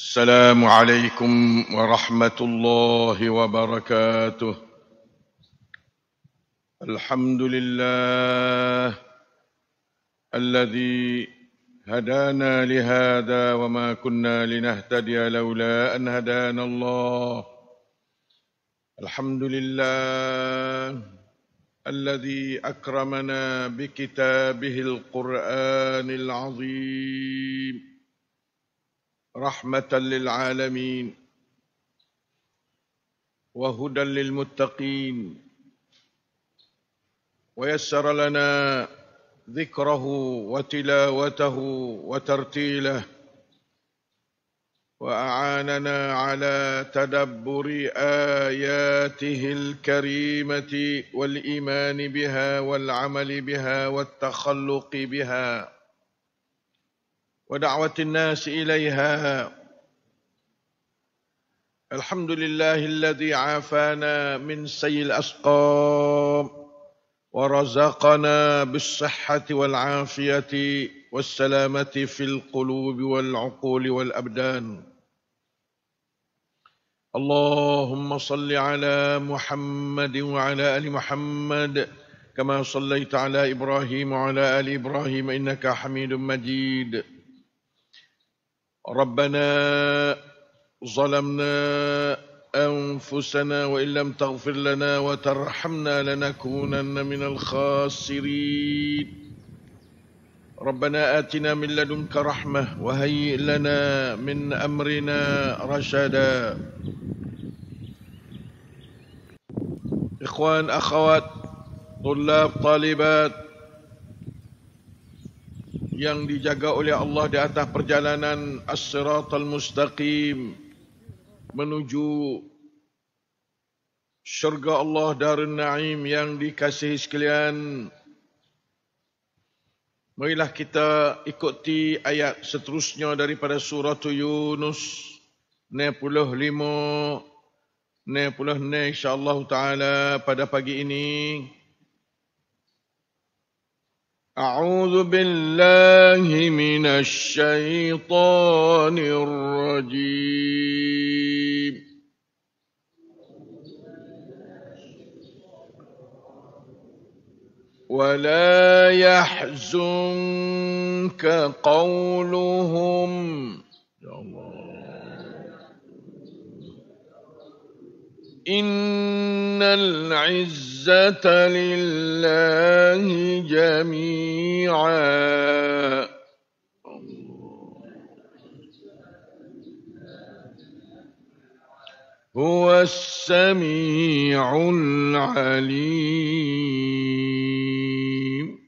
السلام عليكم ورحمة الله وبركاته الحمد لله الذي هدانا لهذا وما كنا لنهتدي لولا أن هدانا الله الحمد لله الذي أكرمنا بكتابه القرآن العظيم رحمة للعالمين وهدى للمتقين ويسر لنا ذكره وتلاوته وترتيله واعاننا على تدبر اياته الكريمه والايمان بها والعمل بها والتخلق بها ودعوة الناس إليها الحمد لله الذي عافانا من سيء الأسقام ورزقنا بالصحة والعافية والسلامة في القلوب والعقول والأبدان اللهم صل على محمد وعلى آل محمد كما صليت على إبراهيم وعلى آل إبراهيم إنك حميد مجيد ربنا ظلمنا أنفسنا وإن لم تغفر لنا وترحمنا لنكونن من الخاسرين ربنا آتنا من لدنك رحمة وهيئ لنا من أمرنا رشدا إخوان أخوات طلاب طالبات yang dijaga oleh Allah di atas perjalanan as-siratal mustaqim menuju syurga Allah darun na'im yang dikasihi sekalian. Marilah kita ikuti ayat seterusnya daripada surah Yunus 95 ne puluh ne insyaallah taala pada pagi ini أعوذ بالله من الشيطان الرجيم ولا يحزنك قولهم إن العزة لله جميعا هو السميع العليم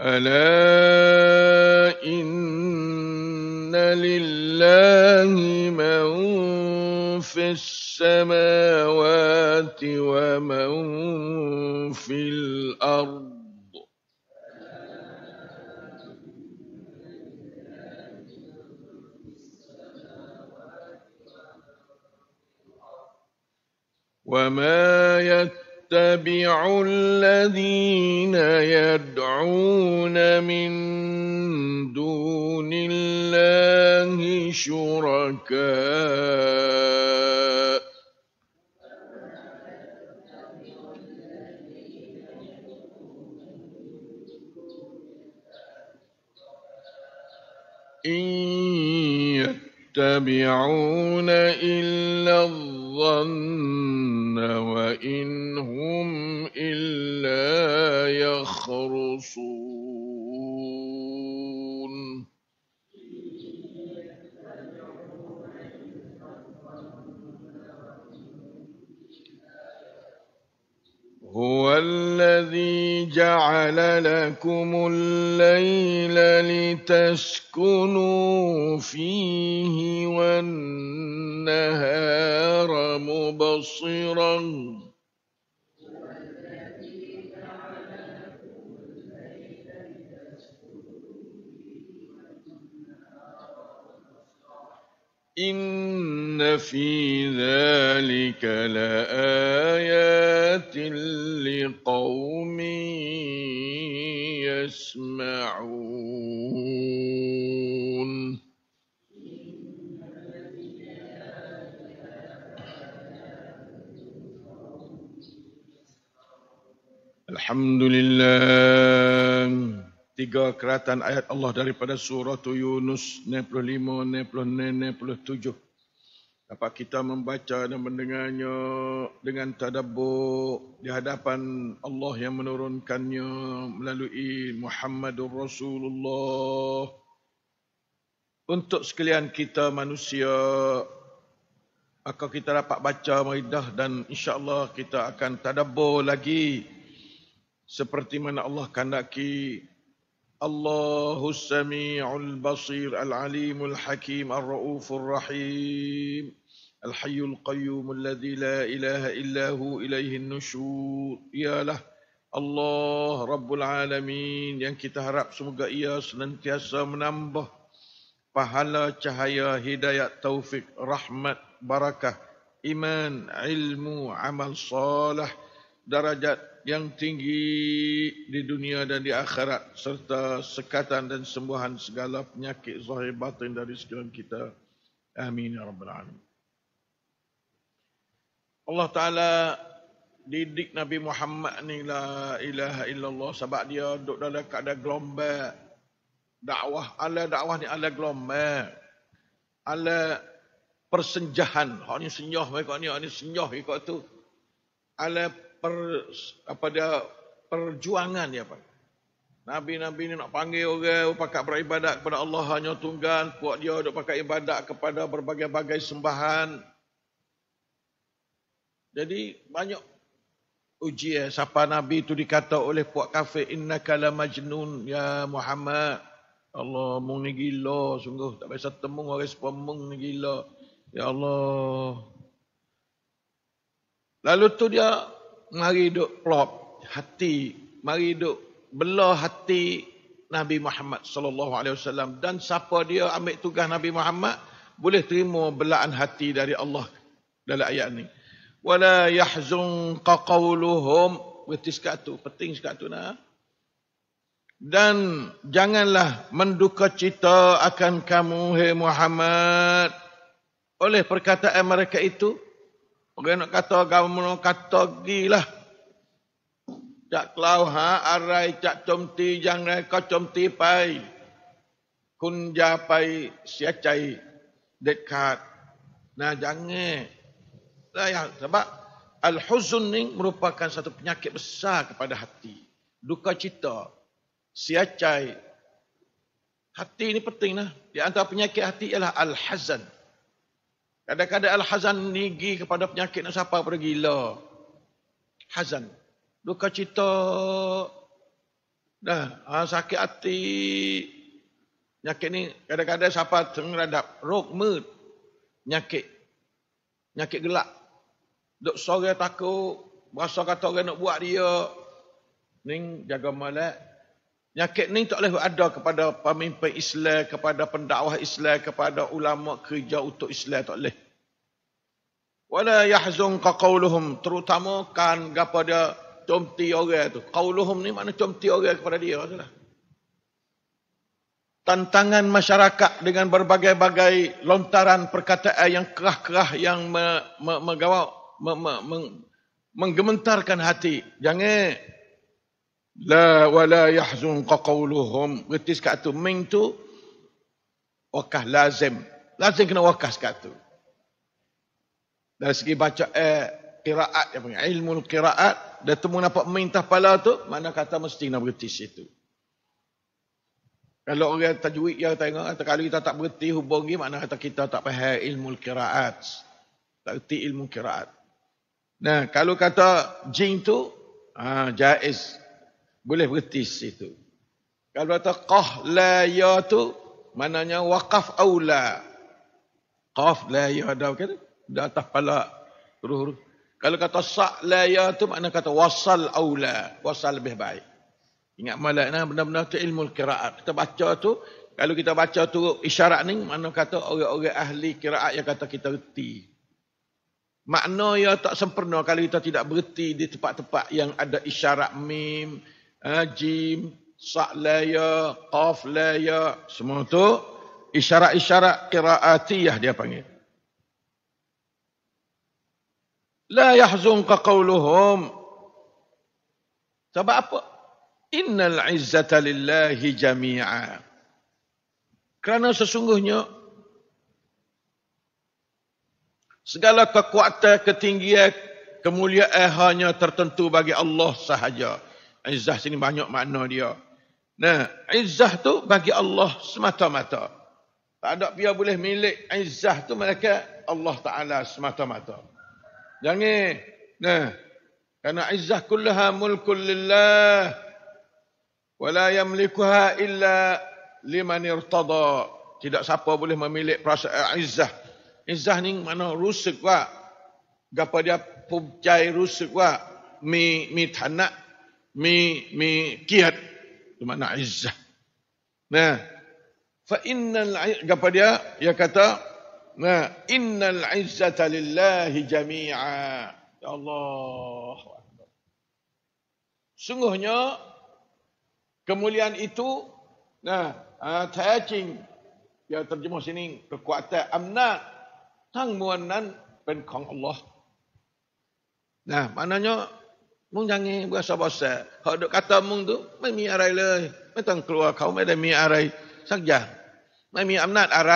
ألا السماوات ومن في الأرض وما يتبع الذين يدعون من دون الله شركاء يتبعون إلا الظن وإن لتسكنوا فيه والنهار مبصرا إن في ذلك لآيات لقوم يسمعون الحمد لله tiga keratan ayat Allah daripada surah Yunus 95, 96, 97. Dapat kita membaca dan mendengarnya dengan tadabbur di hadapan Allah yang menurunkannya melalui Muhammadur Rasulullah. Untuk sekalian kita manusia, maka kita dapat baca maidah dan insya Allah kita akan tadabbur lagi seperti mana Allah kandaki الله السميع البصير العليم الحكيم الرؤوف الرحيم الحي القيوم الذي لا اله الا هو اليه النشور يا له الله رب العالمين yang kita harap semoga ia senantiasa menambah pahala cahaya hidayat taufik rahmat barakah iman ilmu amal salih darajat yang tinggi di dunia dan di akhirat serta sekatan dan sembuhan segala penyakit zahir batin dari sekalian kita. Amin ya rabbal alamin. Allah Taala didik Nabi Muhammad ni la ilaha illallah sebab dia duduk dalam keadaan gelombang dakwah ala dakwah ni ala gelombang ala persenjahan hak ni senyah mereka ni hak ni senyah ikut tu ala per, pada perjuangan ya Pak. Nabi-nabi ni nak panggil orang pakai beribadat kepada Allah hanya tunggan. buat dia duk pakai ibadat kepada berbagai-bagai sembahan. Jadi banyak ujian. siapa nabi itu dikata oleh puak kafir innaka la majnun ya Muhammad. Allah mung ni gila sungguh tak biasa temung orang sepemung ni gila. Ya Allah. Lalu tu dia mari duk plop hati, mari duk belah hati Nabi Muhammad sallallahu alaihi wasallam dan siapa dia ambil tugas Nabi Muhammad boleh terima belaan hati dari Allah dalam ayat ni. Wala yahzun qawluhum betis kat penting sekat tu nah. Dan janganlah menduka cita akan kamu, hei Muhammad. Oleh perkataan mereka itu, Mungkin nak kata agama nak kata gilah. Cak kelau ha arai cak comti jang rai ka comti pai. Kun ja pai sia dekat dek kat. Nah jange. Lah ya sebab al huzun ni merupakan satu penyakit besar kepada hati. Duka cita sia Hati ini penting lah. Di antara penyakit hati ialah al hazan. Kadang-kadang al-hazan nigi kepada penyakit nak siapa pada gila. Hazan. Duka cita. Dah, ha, sakit hati. Penyakit ni kadang-kadang siapa terhadap rok mud, Penyakit. Penyakit gelak. Duk sore takut. Rasa kata orang nak buat dia. Ning jaga malak. Penyakit ni tak boleh ada kepada pemimpin Islam, kepada pendakwah Islam, kepada ulama kerja untuk Islam tak boleh. Wala yahzun qauluhum terutama kan gapo dia comti orang tu. Qauluhum ni mana comti orang kepada dia itulah. Tantangan masyarakat dengan berbagai-bagai lontaran perkataan yang kerah-kerah yang me, me, me, me, me, me, menggementarkan hati. Jangan La wala yahzun qawluhum. Gerti sekat tu. Ming tu. Wakah lazim. Lazim kena wakah sekat tu. Dari segi baca eh, kiraat. Yang panggil ilmu kiraat. Dia temu nampak mintah pala tu. Mana kata mesti nak berhenti situ. Kalau orang tajwid yang tengok. Kata, kalau kita tak berhenti hubungi. Mana kata kita tak faham ilmu kiraat. Tak berhenti ilmu kiraat. Nah, kalau kata jin tu. Ah, jaiz. Boleh bertis itu. Kalau kata qah la ya tu, maknanya waqaf aula. Qaf la ya dah kata, dah atas pala. Ruh, ruh. Kalau kata sa' la ya tu, maknanya kata wasal aula. Wasal lebih baik. Ingat malak nah, benar-benar tu ilmu kiraat. Kita baca tu, kalau kita baca tu isyarat ni, mana kata orang-orang ahli kiraat yang kata kita reti. Makna yang tak sempurna kalau kita tidak berhenti di tempat-tempat yang ada isyarat mim, Jim, Sa'laya, Qaflaya, semua tu isyarat-isyarat kiraatiyah dia panggil. La yahzun ka qawluhum. Sebab apa? Innal izzata lillahi jami'a. Kerana sesungguhnya segala kekuatan, ketinggian, kemuliaan hanya tertentu bagi Allah sahaja. Izzah sini banyak makna dia. Nah, izzah tu bagi Allah semata-mata. Tak ada pihak boleh milik izzah tu mereka Allah Ta'ala semata-mata. Jangan. Nah, karena izzah kullaha mulkul lillah. Wala yamlikuha illa liman irtada. Tidak siapa boleh memilik perasaan izzah. Izzah ni mana rusuk wak. Gapa dia pujai rusuk wak. Mi, mi tanak mi mi kiat bermakna izzah nah fa innal kepada dia dia kata nah innal izzata lillahi jami'a ya Allah sungguhnya kemuliaan itu nah uh, ha, tajing dia terjemah sini kekuatan amnat tang muannan ben Allah nah maknanya มึงยังไงเบื่อสบสะเขาดกตามึงดูไม่มีอะไรเลยไม่ต้องกลัวเขาไม่ได้มีอะไรสักอย่างไม่มีอำนาจอะไร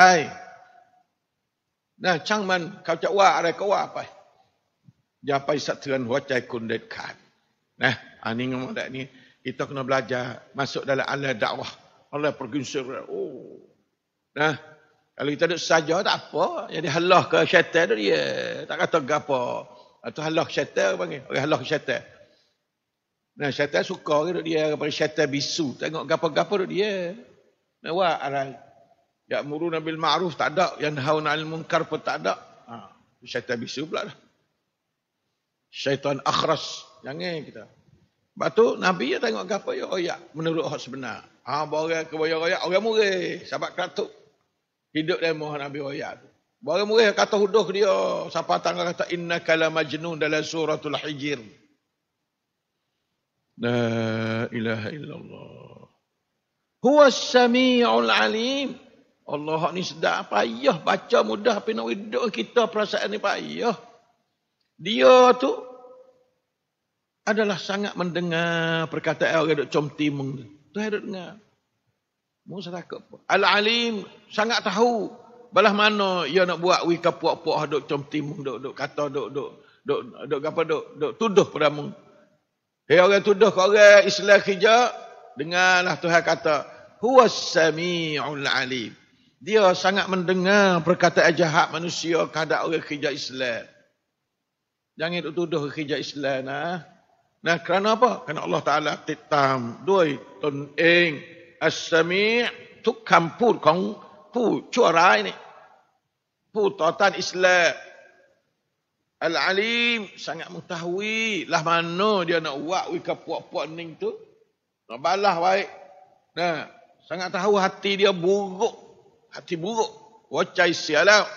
นะช่างมันเขาจะว่าอะไรก็ว่าไปอย่าไปสะเทือนหัวใจคุณเด็ดขาดนะอันนี้งงแบบนี้ kita kena belajar masuk dalam alam dakwah Allah pergi surah oh nah kalau kita duduk saja tak apa jadi halah ke syaitan tu dia tak kata gapo atau halah syaitan panggil orang halah syaitan Nah, syaitan suka ke dia kepada syaitan bisu. Tengok gapa-gapa duk dia. Nah, wah, aral. Ya muru nabil ma'ruf tak ada. Yang haun al munkar pun tak ada. Ha, syaitan bisu pula dah. Syaitan akhras. Jangan kita. Batu tu, Nabi ya tengok gapa ya oh, royak. Menurut hak sebenar. Ha, orang kebaya royak, orang murih. Sahabat keratuk. Hidup dari muha Nabi royak tu. Barang murih kata huduh dia. Sapa tangga kata, Inna kalamajnun dalam suratul hijir. Hijir. La ilaha illallah. Huwa samiul alim. Allah ni sedap payah baca mudah tapi nak hidup kita perasaan ni payah. Dia tu adalah sangat mendengar perkataan orang duk comti mung. Tu hai duk dengar. Mu serakap. Al alim sangat tahu balah mana ia nak buat wi kapuak-puak duk comti mung duk duk kata duk duk duk duk gapa duk duk tuduh pada mung. Hei orang tuduh ke orang Islam hijab, dengarlah Tuhan kata, huwa sami'ul alim. Dia sangat mendengar perkataan jahat manusia kepada orang hijab Islam. Jangan tuduh hijab Islam nah. Nah kerana apa? Kerana Allah Taala titam duit tun ing as-sami' tu kampur kong pu curai ni. Pu tautan Islam Al-Alim sangat mengetahui lah mana dia nak buat wika puak-puak ning tu. Nak balas baik. Nah, sangat tahu hati dia buruk. Hati buruk. Wacai sialam.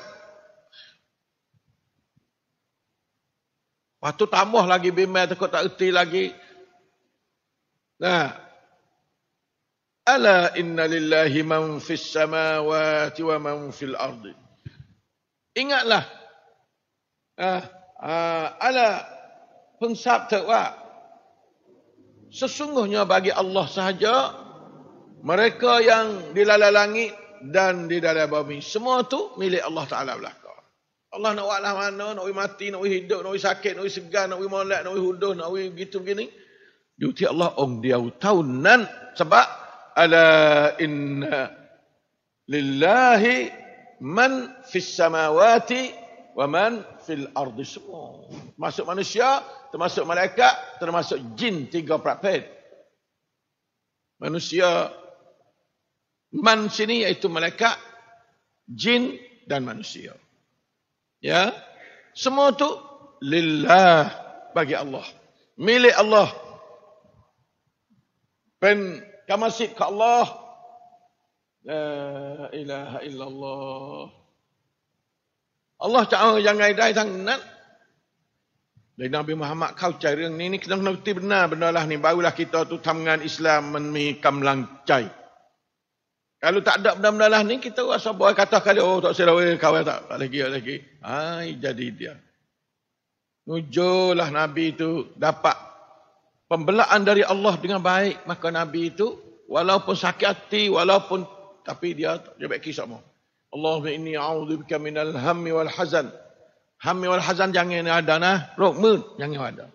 Lepas tu tambah lagi bimbang takut tak erti lagi. Nah. Ala inna lillahi man fis samawati wa man fil ardi. Ingatlah Ah, ah, ala pensabta wa sesungguhnya bagi Allah sahaja mereka yang di dalam langit dan di dalam bumi semua tu milik Allah Taala belaka Allah nak buatlah mana nak pergi mati nak pergi hidup nak pergi sakit nak pergi segan nak pergi molek nak pergi huduh nak pergi gitu begini diuti Allah ong dia tahu nan sebab ala inna lillahi man fis samawati waman fil ardi semua. Masuk manusia, termasuk malaikat, termasuk jin tiga prakpet. Manusia, man sini iaitu malaikat, jin dan manusia. Ya, semua tu lillah bagi Allah. Milik Allah. Pen kamasik ke Allah. La ilaha illallah. Allah cakap ada yang ngai sang nak. Dari Nabi Muhammad kau cari yang ni, ni kita kena betul benar benda lah ni. Barulah kita tu tamgan Islam menikam langcai. Kalau tak ada benda-benda lah ni, kita rasa boleh kata kali, oh tak usah eh, dah, kawan tak, tak lagi, tak lagi. Hai, jadi dia. Nujulah Nabi itu dapat pembelaan dari Allah dengan baik. Maka Nabi itu, walaupun sakit hati, walaupun, tapi dia tak jebat kisah mahu. Allahumma inni a'udhu bika minal hammi wal hazan. Hammi wal hazan jangan ada nah. mud jangan ada.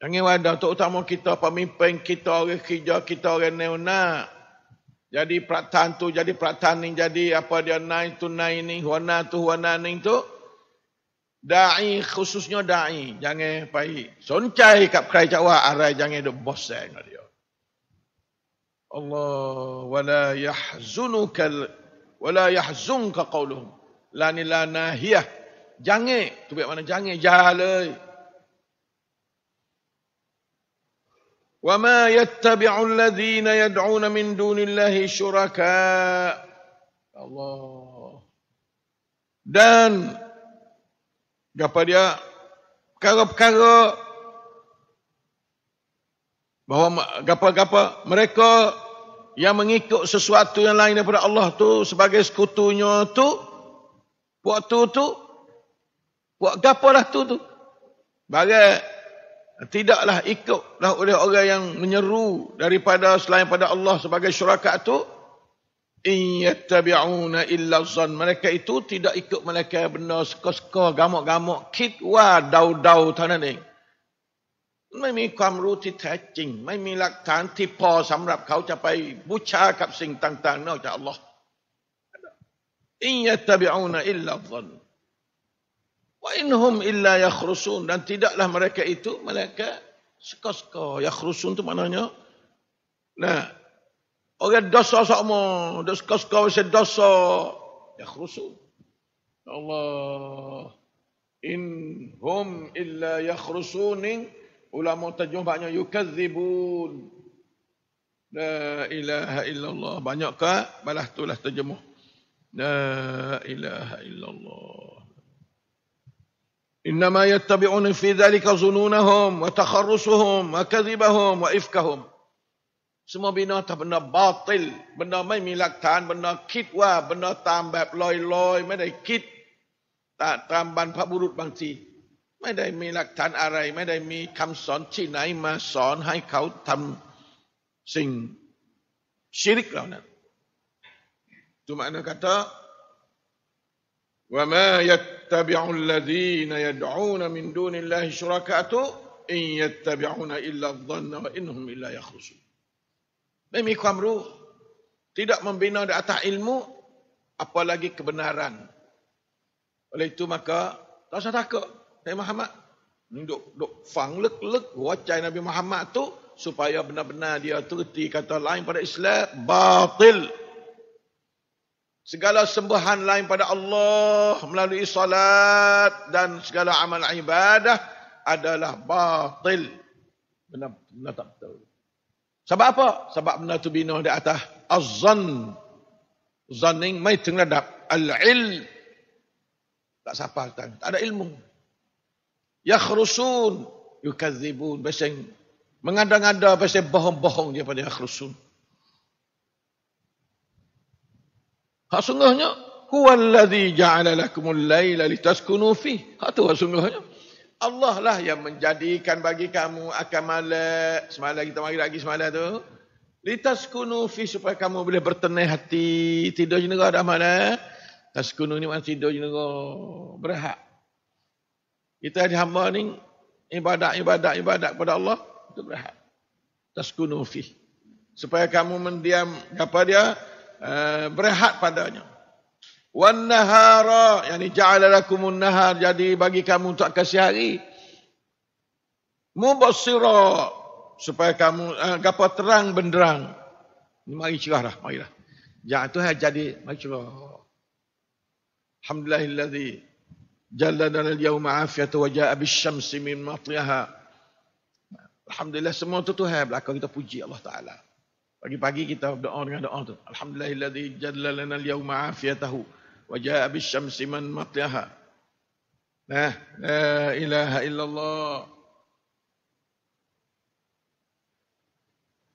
Jangan ada. Untuk utama kita, pemimpin kita, orang kerja kita, orang neona. Jadi peratan tu, jadi peratan ni, jadi apa dia naik tu, naik ni, huana tu, huana ni tu. Da'i khususnya da'i. Jangan pahit. Soncai kat kerai cakwa, arai jangan duk bosan dengan dia. Allah wala yahzunukal wala yahzunka qauluhum la nahiyah jange, tu biar mana jangik jalai وَمَا يَتَّبِعُ الَّذِينَ يَدْعُونَ مِنْ دُونِ اللَّهِ شُرَكَاءَ Allah. Dan, apa dia? Perkara-perkara, bahawa apa-apa, mereka yang mengikut sesuatu yang lain daripada Allah tu sebagai sekutunya tu buat tu tu buat gapo lah tu tu bagai tidaklah ikutlah oleh orang yang menyeru daripada selain pada Allah sebagai syurakat tu in yattabi'una illa zann mereka itu tidak ikut mereka benda suka-suka gamak-gamak kit daud-daud tanah ni ไม่มีความรู้ที่แท้จริงไม่มีหลักฐานที่พอสำหรับเขาจะไปบูชากับสิ่งต่างๆนอกจากอัลลอฮ์อินยัตบิอูนอิลลัฟันวอินฮุมอิลลายักรุซูนดัน tidaklah mereka itu mereka sekosko yakrusun itu maknanya orang dosa sama dosa sekosko se dosa yakrusun Allah in hum illa yakrusuning Ulama terjemah banyak yukazibun. La ilaha illallah. Banyak ke? Balas tu lah terjemah. La ilaha illallah. إنما يتبعون في ذلك ظنونهم وتخرصهم وكذبهم وإفكهم semua benda tak benda batil, benda mai milak tahan, benda kit wa, benda tambah loy-loy, mai kit. Tak tamban pak burut bangsi, ม่ได้มีหลักฐานอะไรไม่ได้มีคำสอนที่ไหนมาสอนให้เขาทำสิ่งชิริกเหล่านั้นจุมานะกะตะว่ามายัตตบิอุลลดีนยัดอูนมินดูนิลลาฮิชุรักะตุอินยัตตบิอุนอิลลัดันนวะอินฮุมอิลลายะคุสุไม่มีความรู้ tidak membina di atas ilmu apalagi kebenaran oleh itu maka tak usah takut Nabi Muhammad. Ni duk, duk fang lek-lek wajah Nabi Muhammad tu supaya benar-benar dia terti kata lain pada Islam, batil. Segala sembahan lain pada Allah melalui salat dan segala amal ibadah adalah batil. Benar, benar tak betul. Sebab apa? Sebab benar tu bina di atas azan. Zaning mai tengladap. Al-ilm. Tak sapa tak ada ilmu. Yakhrusun yukadzibun. Pasal mengada-ngada pasal bohong-bohong dia pada yakhrusun. Hak sungguhnya huwallazi ja'ala lakumul laila litaskunu fi. Hak tu lah sungguhnya. Allah lah yang menjadikan bagi kamu akan malam. Semalam kita mari lagi semalam tu. Litaskunu fi supaya kamu boleh bertenai hati. Tidur je negara dah malam. Taskunu ni maksud tidur je Berhak. Kita jadi hamba ni ibadat ibadat ibadat kepada Allah itu berhak. Taskunu fi. Supaya kamu mendiam apa dia eh, berehat padanya. Wan nahara yani ja'ala lakum nahar jadi bagi kamu untuk kasih hari. Mubassira supaya kamu uh, eh, apa terang benderang. Ini mari cerah dah, mari tu eh, jadi mari cerah. Alhamdulillahillazi jalladan al-yawma afiyatu wa ja'a bisyamsi min matliha. Alhamdulillah semua tu Tuhan belakang kita puji Allah Ta'ala. Pagi-pagi kita berdoa dengan doa tu. Alhamdulillah alladhi jallalana al-yawma afiyatahu wa ja'a bisyamsi min matliha. Nah, la ilaha illallah.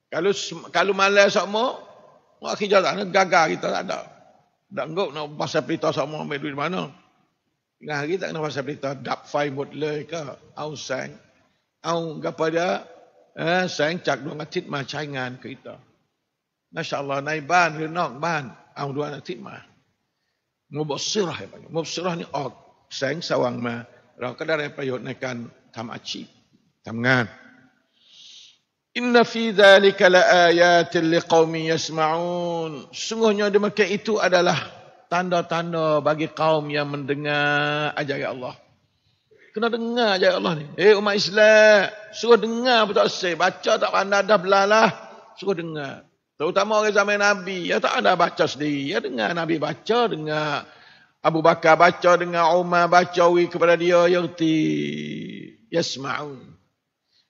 Kalau kalau malas sama, akhir jalan gagal kita tak ada. Tak ngok nak pasal pelita sama ambil duit mana. งานที่ตังนวัสปิตาดับไฟหมดเลยก็เอาแสงเอากระปดะแสงจากดวงอาทิตย์มาใช้งานกิตานะชาลอในบ้านหรือนอกบ้าน เอาดวงอาทิตย์มามบสิรอให้มันมบสิรนี่ออกแสงสว่างมา เราก็ได้ประโยชน์ในการทำอาชีพทำงานอินนฟีดาลิกละอายาติลิกอมียสมาอูนสุงุญญาดมักะอิตุอัลลอ tanda-tanda bagi kaum yang mendengar ajaran ya Allah. Kena dengar ajaran ya Allah ni. Eh hey, umat Islam, suruh dengar pun tak selesai. Baca tak pandai dah belalah. Suruh dengar. Terutama orang zaman Nabi. Ya tak ada baca sendiri. Ya dengar Nabi baca, dengar. Abu Bakar baca, dengar Umar baca kepada dia. Ya erti. Yasma'un.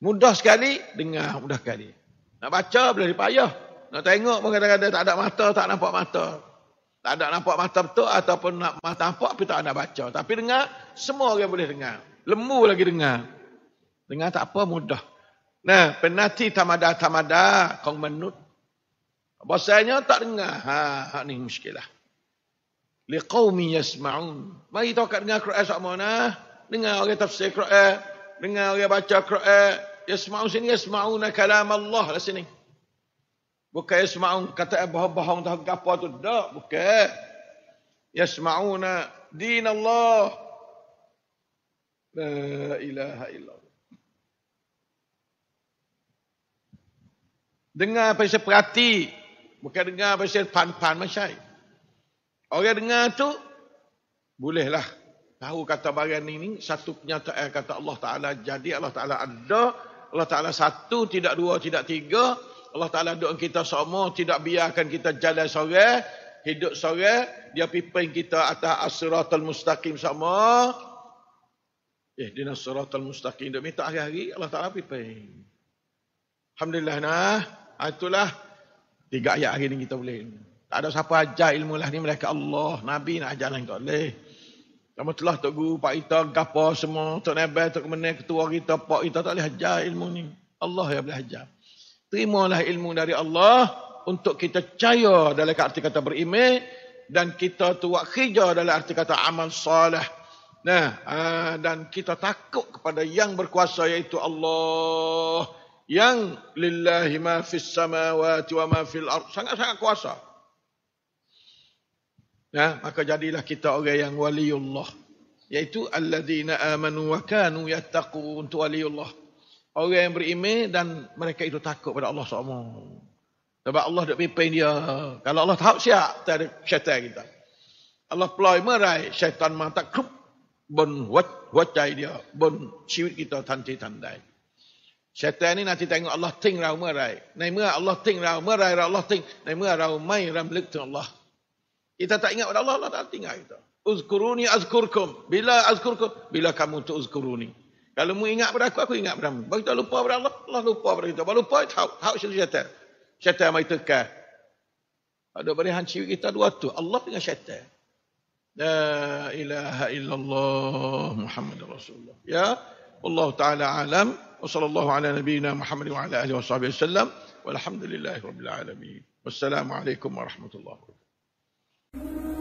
Mudah sekali, dengar mudah sekali. Nak baca, boleh dipayah. Nak tengok pun kadang-kadang tak ada mata, tak nampak mata. Tak ada nampak mata betul ataupun nak mata apa tapi tak ada baca. Tapi dengar, semua orang boleh dengar. Lembu lagi dengar. Dengar tak apa, mudah. Nah, penati tamada-tamada, kong menut. Bahasanya tak dengar. Ha, ha ni muskilah. Liqawmi yasma'un. Mari tahu kat dengar Quran sama mana. Dengar orang tafsir Quran. Dengar orang baca Quran. Yasma'un sini, yasma'una kalam Allah lah sini. Bukan yasma'un kata eh bohong-bohong tahu apa tu. Tak, bukan. Yasma'una din Allah. La ilaha illallah. Dengar apa saya perhati. Bukan dengar apa saya pan-pan masyai. Orang dengar tu, bolehlah. Tahu kata barang ini, satu penyataan kata Allah Ta'ala jadi, Allah Ta'ala ada, Allah Ta'ala satu, tidak dua, tidak tiga, Allah Ta'ala duduk dengan kita semua, tidak biarkan kita jalan seorang, hidup seorang, dia pimpin kita atas asratul mustaqim semua. Eh, di asratul mustaqim, dia minta hari-hari, Allah Ta'ala pimpin. Alhamdulillah, nah, ha, itulah tiga ayat hari ini kita boleh. Tak ada siapa ajar ilmu lah ni, mereka Allah, Nabi nak ajar lah kau boleh. Kamu telah Tok Guru, Pak Ita, Gapa semua, Tok Nebel, Tok Kemenek, Ketua kita, Pak Ita tak boleh ajar ilmu ni. Allah yang boleh ajar terimalah ilmu dari Allah untuk kita caya dalam arti kata beriman dan kita tuak kerja dalam arti kata amal salah. Nah, ah, dan kita takut kepada yang berkuasa yaitu Allah yang lillahi ma fis samawati wa ma fil ard sangat-sangat kuasa. Nah, maka jadilah kita orang yang waliullah yaitu alladzina amanu wa kanu yattaqun tu waliullah orang yang beriman dan mereka itu takut pada Allah SWT. Sebab Allah dah pimpin dia. Kalau Allah tahu siap, tak ada syaitan kita. Allah peloi merai syaitan mata krup bun wacai dia, bun ciwit kita tanti tandai. Syaitan ini nanti tengok Allah ting rau merai. Nai mea Allah ting rau merai, rau Allah ting. Nai mea rau mai ram lik Allah. Kita tak ingat pada Allah, Allah tak ingat kita. Uzkuruni azkurkum. Bila azkurkum? Bila kamu tu uzkuruni. Kalau mu ingat pada aku, aku ingat pada mu. Bagi kita lupa pada Allah, Allah lupa pada kita. Kalau lupa, tahu. Tahu syaitan. Syaitan syaitan mai tekah. Ada beri hanci kita dua tu. Allah dengan syaitan. La ilaha illallah Muhammad Rasulullah. Ya. Allah Ta'ala alam. Wa sallallahu ala nabiyina Muhammad wa ala alihi wa sahbihi sallam. Walhamdulillahi rabbil alamin. Wassalamualaikum warahmatullahi wabarakatuh.